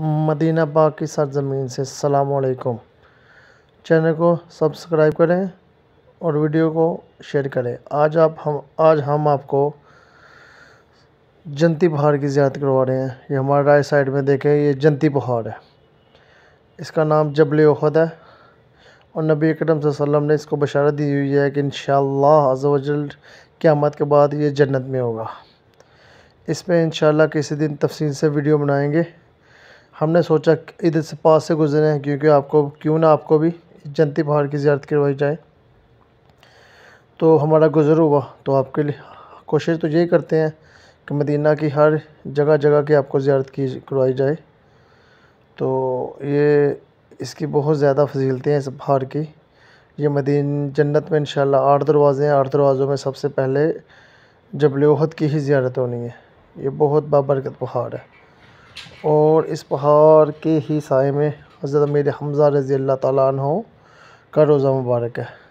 Medina पाक की सरजमीन से अलैकुम चैनल को सब्सक्राइब करें और वीडियो को शेयर करें आज आप हम आज हम आपको जंती पहाड़ की ज्यादा करवा रहे हैं ये हमारे राइट साइड में देखें ये जंती पहाड़ है इसका नाम जबल खुद है और नबी अकरम वसल्लम ने इसको बशारत दी हुई है कि इन शजल क़्यामत के बाद ये जन्नत में होगा इस पर इन किसी दिन तफसील से वीडियो बनाएंगे हमने सोचा इधर से पास से गुजरे हैं क्योंकि आपको क्यों ना आपको भी जनती पहाड़ की ज्यारत करवाई जाए तो हमारा गुज़र हुआ तो आपके लिए कोशिश तो यही करते हैं कि मदीना की हर जगह जगह की आपको ज्यारत की करवाई जाए तो ये इसकी बहुत ज़्यादा फजीलतें हैं इस पहाड़ की ये मदीन जन्नत में इन आठ दरवाज़े हैं आठ दरवाज़ों में सबसे पहले जबल की ही ज्यारत होनी है ये बहुत बाबरकत पहाड़ है और इस पहाड़ के ही साय में हज़रत मेरे हमज़ा रज़ी अल्लाह ताला का रोज़ा मुबारक है